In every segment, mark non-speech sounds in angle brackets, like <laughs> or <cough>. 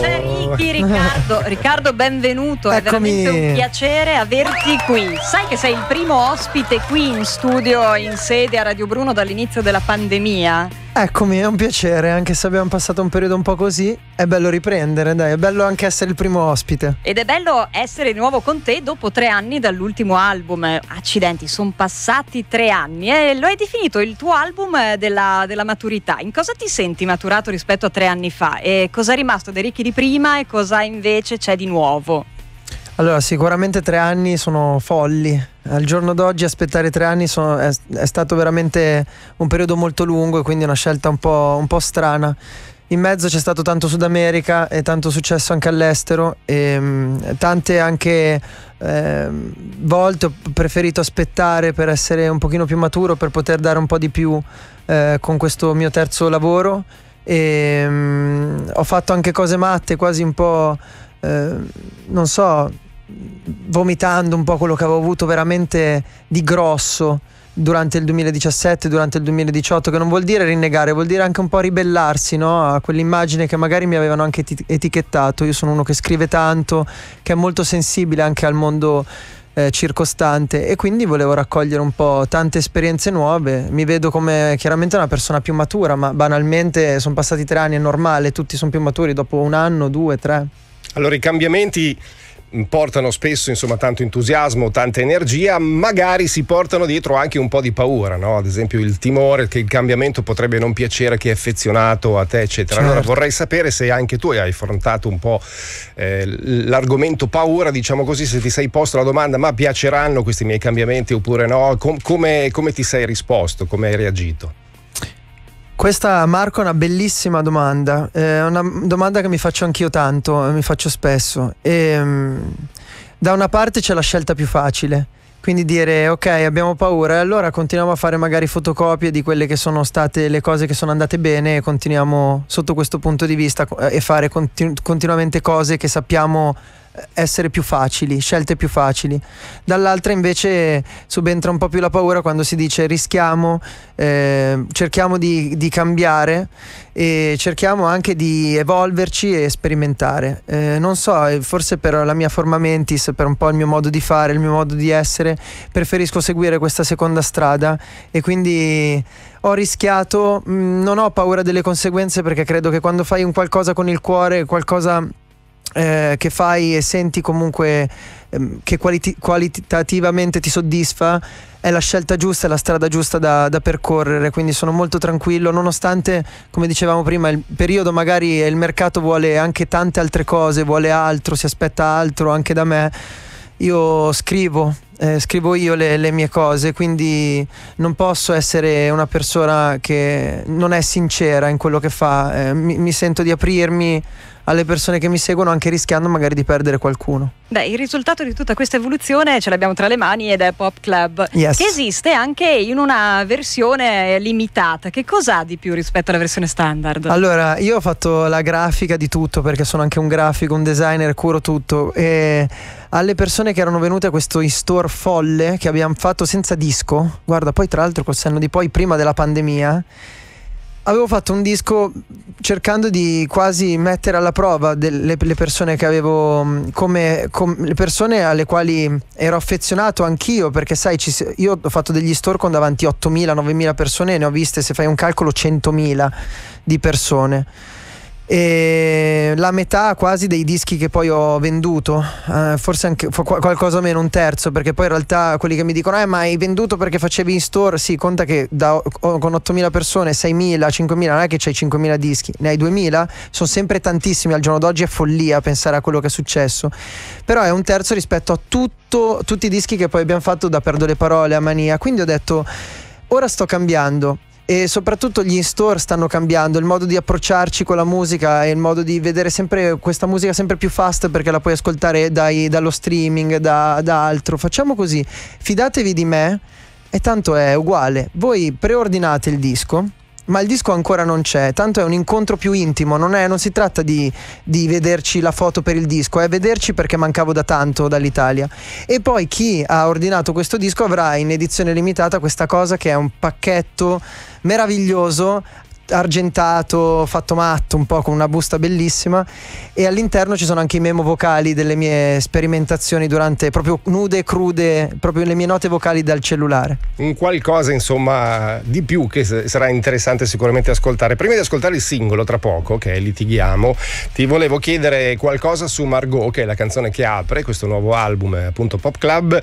c'è Ricky, oh. Riccardo. Riccardo, benvenuto. È veramente un piacere averti qui. Sai che sei il primo ospite qui in studio, in sede a Radio Bruno dall'inizio della pandemia? Eccomi, è un piacere, anche se abbiamo passato un periodo un po' così, è bello riprendere, dai, è bello anche essere il primo ospite. Ed è bello essere di nuovo con te dopo tre anni dall'ultimo album. Accidenti, sono passati tre anni e lo hai definito il tuo album eh, della, della, maturità. In cosa ti senti maturato rispetto a tre anni fa? E cosa è rimasto dei ricchi di prima e cosa invece c'è di nuovo? Allora, sicuramente tre anni sono folli. Al giorno d'oggi aspettare tre anni sono, è, è, stato veramente un periodo molto lungo e quindi una scelta un po', un po', strana. In mezzo c'è stato tanto Sud America e tanto successo anche all'estero e ehm, mh, tante anche eh, volte ho preferito aspettare per essere un pochino più maturo, per poter dare un po' di più eh, con questo mio terzo lavoro e ehm, mh, ho fatto anche cose matte, quasi un po' Eh, non so, vomitando un po' quello che avevo avuto veramente di grosso durante il 2017, durante il 2018, che non vuol dire rinnegare, vuol dire anche un po' ribellarsi no? a quell'immagine che magari mi avevano anche eti- etichettato. Io sono uno che scrive tanto, che è molto sensibile anche al mondo eh, circostante e quindi volevo raccogliere un po' tante esperienze nuove. Mi vedo come chiaramente una persona più matura, ma banalmente sono passati tre anni, è normale, tutti sono più maturi dopo un anno, due, tre. Allora i cambiamenti portano spesso insomma, tanto entusiasmo, tanta energia, magari si portano dietro anche un po' di paura, no? ad esempio il timore che il cambiamento potrebbe non piacere a chi è affezionato a te, eccetera. Certo. Allora vorrei sapere se anche tu hai affrontato un po' eh, l'argomento paura, diciamo così, se ti sei posto la domanda ma piaceranno questi miei cambiamenti oppure no, Com- come, come ti sei risposto, come hai reagito? Questa Marco è una bellissima domanda, è una domanda che mi faccio anch'io tanto, mi faccio spesso. E, ehm, da una parte c'è la scelta più facile, quindi dire ok abbiamo paura e allora continuiamo a fare magari fotocopie di quelle che sono state le cose che sono andate bene e continuiamo sotto questo punto di vista e fare continu- continuamente cose che sappiamo essere più facili, scelte più facili. Dall'altra invece subentra un po' più la paura quando si dice rischiamo, eh, cerchiamo di, di, cambiare e cerchiamo anche di evolverci e sperimentare. Eh, non so, eh, forse per la mia forma mentis, per un po' il mio modo di fare, il mio modo di essere, preferisco seguire questa seconda strada e quindi ho rischiato, mm, non ho paura delle conseguenze perché credo che quando fai un qualcosa con il cuore, qualcosa eh, che fai e senti comunque ehm, che qualit- qualitativamente ti soddisfa è la scelta giusta, è la strada giusta da, da, percorrere, quindi sono molto tranquillo, nonostante, come dicevamo prima, il periodo magari il mercato vuole anche tante altre cose, vuole altro, si aspetta altro anche da me, io scrivo, eh, scrivo io le, le, mie cose, quindi non posso essere una persona che non è sincera in quello che fa, eh, mi, mi sento di aprirmi alle persone che mi seguono, anche rischiando magari di perdere qualcuno. Beh, il risultato di tutta questa evoluzione ce l'abbiamo tra le mani ed è Pop Club, yes. che esiste anche in una versione limitata. Che cos'ha di più rispetto alla versione standard? Allora, io ho fatto la grafica di tutto perché sono anche un grafico, un designer, curo tutto. E alle persone che erano venute a questo store folle che abbiamo fatto senza disco, guarda, poi tra l'altro col senno di poi, prima della pandemia avevo fatto un disco cercando di quasi mettere alla prova delle, le persone che avevo mm, come, com, le persone alle quali ero affezionato anch'io perché sai ci, io ho fatto degli store con davanti 8.000 9.000 persone e ne ho viste se fai un calcolo 100.000 di persone e la metà quasi dei dischi che poi ho venduto, eh, forse anche qualcosa meno, un terzo, perché poi in realtà quelli che mi dicono eh ma hai venduto perché facevi in store, sì, conta che da, con 8.000 persone, 6.000, 5.000, non è che c'hai 5.000 dischi, ne hai 2.000, sono sempre tantissimi, al giorno d'oggi è follia pensare a quello che è successo, però è un terzo rispetto a tutto, tutti i dischi che poi abbiamo fatto da Perdo le parole a Mania, quindi ho detto ora sto cambiando e soprattutto gli in-store stanno cambiando, il modo di approcciarci con la musica e il modo di vedere sempre questa musica sempre più fast perché la puoi ascoltare dai, dallo streaming, da, da altro. Facciamo così, fidatevi di me e tanto è uguale. Voi preordinate il disco ma il disco ancora non c'è, tanto è un incontro più intimo, non, è, non si tratta di, di, vederci la foto per il disco, è vederci perché mancavo da tanto dall'Italia. E poi chi ha ordinato questo disco avrà in edizione limitata questa cosa che è un pacchetto meraviglioso argentato, fatto matto, un po' con una busta bellissima e all'interno ci sono anche i memo vocali delle mie sperimentazioni durante proprio nude crude, proprio le mie note vocali dal cellulare. Un qualcosa insomma di più che sarà interessante sicuramente ascoltare. Prima di ascoltare il singolo tra poco, che è Litighiamo, ti volevo chiedere qualcosa su Margot, che è la canzone che apre questo nuovo album appunto Pop Club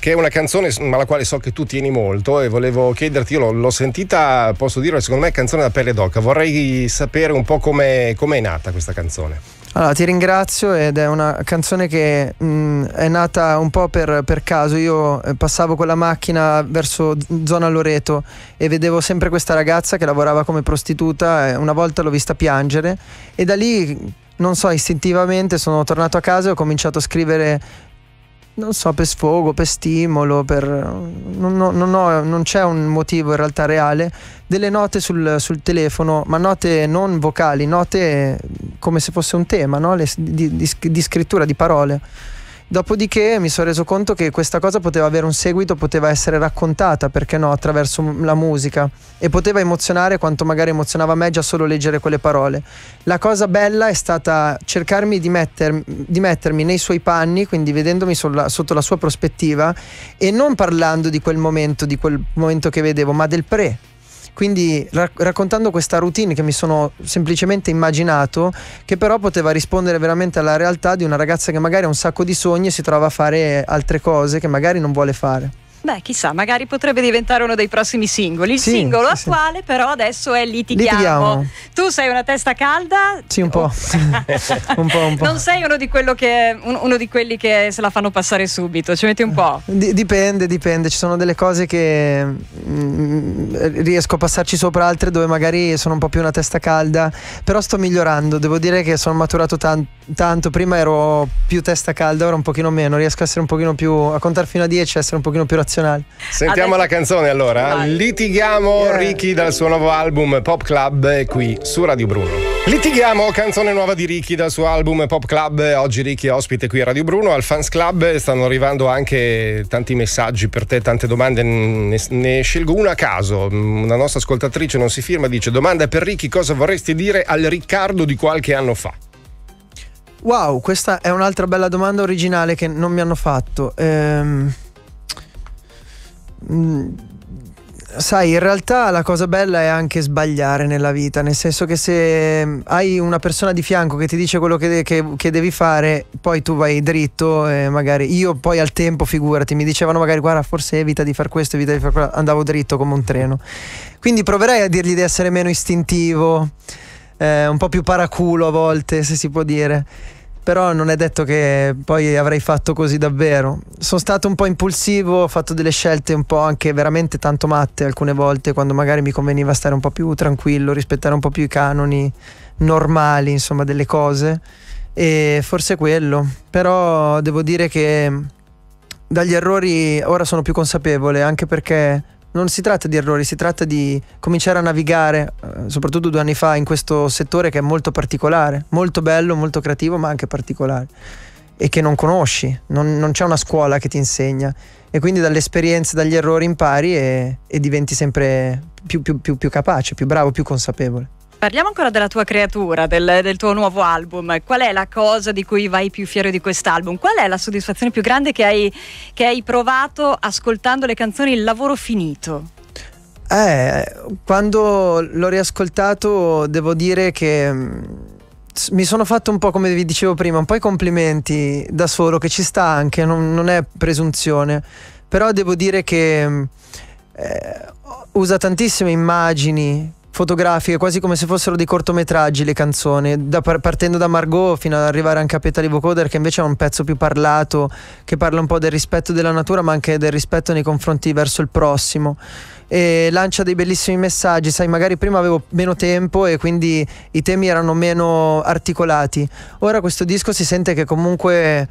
che è una canzone alla quale so che tu tieni molto e volevo chiederti, io l'ho, l'ho sentita, posso dirlo, secondo me è canzone da pelle d'oca, vorrei sapere un po' come è nata questa canzone. Allora, ti ringrazio ed è una canzone che mh, è nata un po' per, per caso. Io eh, passavo con la macchina verso zona Loreto e vedevo sempre questa ragazza che lavorava come prostituta. una volta l'ho vista piangere e da lì, non so, istintivamente sono tornato a casa e ho cominciato a scrivere non so, per sfogo, per stimolo, per... Non, non, ho, non, c'è un motivo in realtà reale, delle note sul, sul, telefono, ma note non vocali, note come se fosse un tema, no? Le, di, di, di scrittura, di parole. Dopodiché mi sono reso conto che questa cosa poteva avere un seguito, poteva essere raccontata, perché no, attraverso la musica e poteva emozionare quanto magari emozionava me già solo leggere quelle parole. La cosa bella è stata cercarmi di, metter, di mettermi nei suoi panni, quindi vedendomi sulla, sotto la sua prospettiva e non parlando di quel momento, di quel momento che vedevo, ma del pre quindi raccontando questa routine che mi sono semplicemente immaginato, che però poteva rispondere veramente alla realtà di una ragazza che magari ha un sacco di sogni e si trova a fare altre cose che magari non vuole fare. Beh, chissà, magari potrebbe diventare uno dei prossimi singoli. Il sì, singolo sì, attuale, sì. però, adesso è litighiamo. litighiamo. Tu sei una testa calda? Sì, un po'. <laughs> un po', un po'. Non sei uno di, che, uno di, quelli che se la fanno passare subito, ci metti un po'. D- dipende, dipende. Ci sono delle cose che mh, mm, riesco a passarci sopra, altre dove magari sono un po' più una testa calda. Però sto migliorando. Devo dire che sono maturato tan- tanto. Prima ero più testa calda, ora un pochino meno. Riesco a essere un pochino più. a contare fino a 10, a essere un pochino più razionale internazionali. Sentiamo Adesso... la canzone allora. Vai. Litighiamo yeah. Ricky dal suo nuovo album Pop Club eh, qui su Radio Bruno. Litighiamo, canzone nuova di Ricky dal suo album Pop Club. Oggi Ricky è ospite qui a Radio Bruno, al Fans Club. Stanno arrivando anche tanti messaggi per te, tante domande. Ne, ne scelgo una a caso. Mm, una nostra ascoltatrice non si firma, dice: Domanda per Ricky, cosa vorresti dire al Riccardo di qualche anno fa? Wow, questa è un'altra bella domanda originale che non mi hanno fatto. Ehm. Mm, sai, in realtà la cosa bella è anche sbagliare nella vita, nel senso che se mm, hai una persona di fianco che ti dice quello che, de- che, che devi fare, poi tu vai dritto e magari io poi al tempo, figurati, mi dicevano magari guarda forse evita di far questo, evita di far quello, andavo dritto come un treno. Quindi proverei a dirgli di essere meno istintivo, eh, un po' più paraculo a volte, se si può dire però non è detto che poi avrei fatto così davvero. Sono stato un po' impulsivo, ho fatto delle scelte un po' anche veramente tanto matte alcune volte, quando magari mi conveniva stare un po' più tranquillo, rispettare un po' più i canoni normali, insomma, delle cose. E forse quello, però devo dire che dagli errori ora sono più consapevole, anche perché non si tratta di errori, si tratta di cominciare a navigare, eh, soprattutto due anni fa, in questo settore che è molto particolare, molto bello, molto creativo, ma anche particolare e che non conosci, non, non c'è una scuola che ti insegna e quindi dall'esperienza, dagli errori impari e, e diventi sempre più, più, più, più capace, più bravo, più consapevole. Parliamo ancora della tua creatura, del, del, tuo nuovo album. Qual è la cosa di cui vai più fiero di quest'album? Qual è la soddisfazione più grande che hai, che hai provato ascoltando le canzoni, il lavoro finito? Eh, quando l'ho riascoltato devo dire che mm, mi sono fatto un po' come vi dicevo prima, un po' i complimenti da solo, che ci sta anche, non, non è presunzione, però devo dire che mm, eh, usa tantissime immagini, fotografiche, quasi come se fossero dei cortometraggi le canzoni, da partendo da Margot fino ad arrivare anche a Petalivo Coder, che invece è un pezzo più parlato, che parla un po' del rispetto della natura, ma anche del rispetto nei confronti verso il prossimo. E lancia dei bellissimi messaggi, sai, magari prima avevo meno tempo e quindi i temi erano meno articolati. Ora questo disco si sente che comunque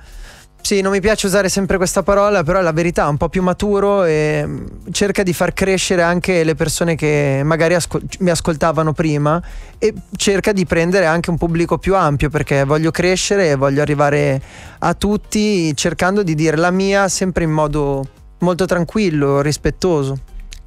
sì, non mi piace usare sempre questa parola, però è la verità, è un po' più maturo e cerca di far crescere anche le persone che magari asco- mi ascoltavano prima e cerca di prendere anche un pubblico più ampio perché voglio crescere e voglio arrivare a tutti cercando di dire la mia sempre in modo molto tranquillo, rispettoso.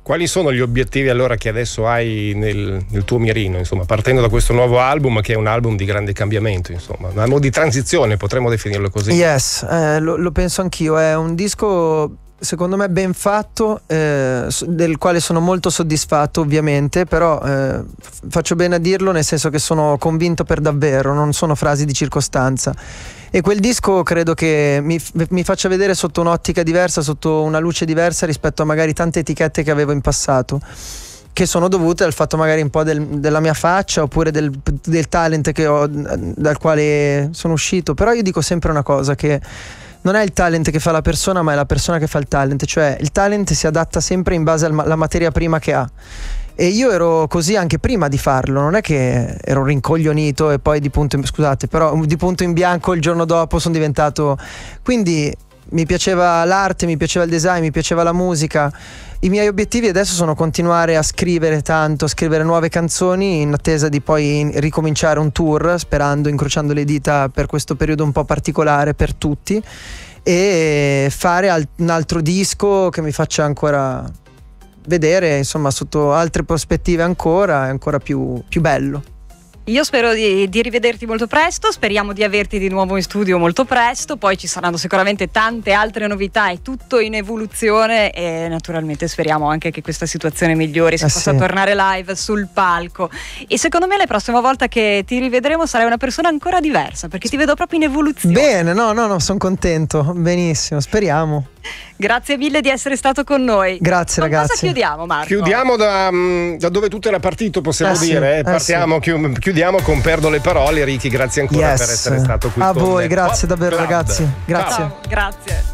Quali sono gli obiettivi allora che adesso hai nel, nel, tuo mirino, insomma, partendo da questo nuovo album che è un album di grande cambiamento, insomma, un album di transizione, potremmo definirlo così? Yes, eh, lo, lo penso anch'io, è un disco secondo me ben fatto, eh, del quale sono molto soddisfatto ovviamente, però eh, faccio bene a dirlo nel senso che sono convinto per davvero, non sono frasi di circostanza. E quel disco credo che mi, mi faccia vedere sotto un'ottica diversa, sotto una luce diversa rispetto a magari tante etichette che avevo in passato che sono dovute al fatto magari un po' del, della mia faccia oppure del, del talent ho, dal quale sono uscito. Però io dico sempre una cosa che non è il talent che fa la persona, ma è la persona che fa il talent, cioè il talent si adatta sempre in base alla materia prima che ha. E io ero così anche prima di farlo, non è che ero rincoglionito e poi di punto in, scusate, però di punto in bianco il giorno dopo sono diventato quindi mi piaceva l'arte, mi piaceva il design, mi piaceva la musica. I miei obiettivi adesso sono continuare a scrivere tanto, scrivere nuove canzoni in attesa di poi ricominciare un tour, sperando, incrociando le dita per questo periodo un po' particolare per tutti e fare al- un altro disco che mi faccia ancora vedere, insomma, sotto altre prospettive ancora, è ancora più, più bello. Io spero di, di, rivederti molto presto, speriamo di averti di nuovo in studio molto presto, poi ci saranno sicuramente tante altre novità, è tutto in evoluzione e naturalmente speriamo anche che questa situazione migliori, si ah, possa sì. tornare live sul palco. E secondo me la prossima volta che ti rivedremo sarai una persona ancora diversa, perché ti vedo proprio in evoluzione. Bene, no, no, no, sono contento, benissimo, speriamo. Grazie mille di essere stato con noi. Grazie con ragazzi. Cosa chiudiamo Marco? Chiudiamo da, mm, da dove tutto era partito possiamo eh dire. Eh. Eh sì, eh Partiamo, sì. chiudiamo con Perdo le parole. Ricky, grazie ancora yes. per essere stato qui. A voi, me. grazie davvero Club. ragazzi. Grazie. Ciao, grazie.